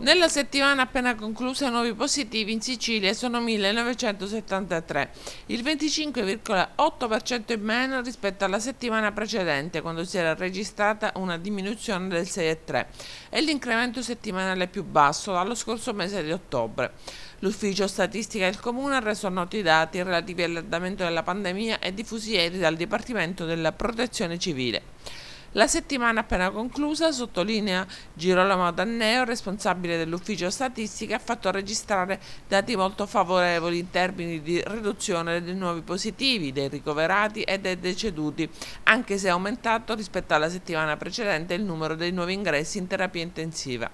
Nella settimana appena conclusa i nuovi positivi in Sicilia sono 1973, il 25,8% in meno rispetto alla settimana precedente quando si era registrata una diminuzione del 6,3 e l'incremento settimanale più basso dallo scorso mese di ottobre. L'ufficio statistica del comune ha reso noti i dati relativi all'andamento della pandemia e diffusi ieri dal Dipartimento della Protezione Civile. La settimana appena conclusa, sottolinea Girolamo Danneo, responsabile dell'ufficio statistica, ha fatto registrare dati molto favorevoli in termini di riduzione dei nuovi positivi, dei ricoverati e dei deceduti, anche se è aumentato rispetto alla settimana precedente il numero dei nuovi ingressi in terapia intensiva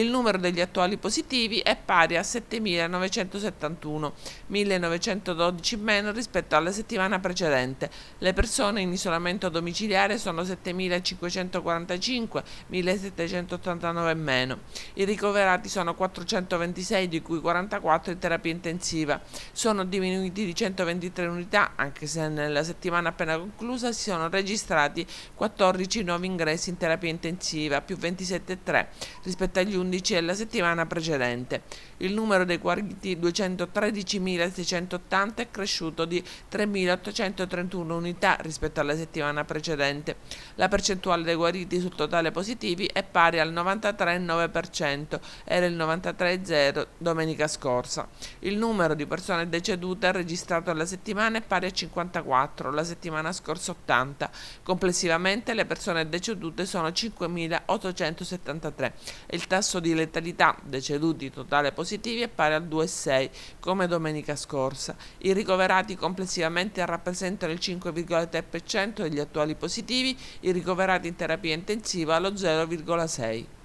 il numero degli attuali positivi è pari a 7.971, 1.912 in meno rispetto alla settimana precedente. Le persone in isolamento domiciliare sono 7.545, 1.789 in meno. I ricoverati sono 426, di cui 44 in terapia intensiva. Sono diminuiti di 123 unità, anche se nella settimana appena conclusa si sono registrati 14 nuovi ingressi in terapia intensiva, più 27,3 rispetto agli 11 11 della settimana precedente. Il numero dei guariti 213.680 è cresciuto di 3.831 unità rispetto alla settimana precedente. La percentuale dei guariti sul totale positivi è pari al 93,9%, era il 93,0% domenica scorsa. Il numero di persone decedute registrato alla settimana è pari a 54, la settimana scorsa 80. Complessivamente le persone decedute sono 5.873 e il tasso tasso di letalità deceduti totale positivi è pari al 2,6 come domenica scorsa. I ricoverati complessivamente rappresentano il 5,3% degli attuali positivi, i ricoverati in terapia intensiva lo 0,6%.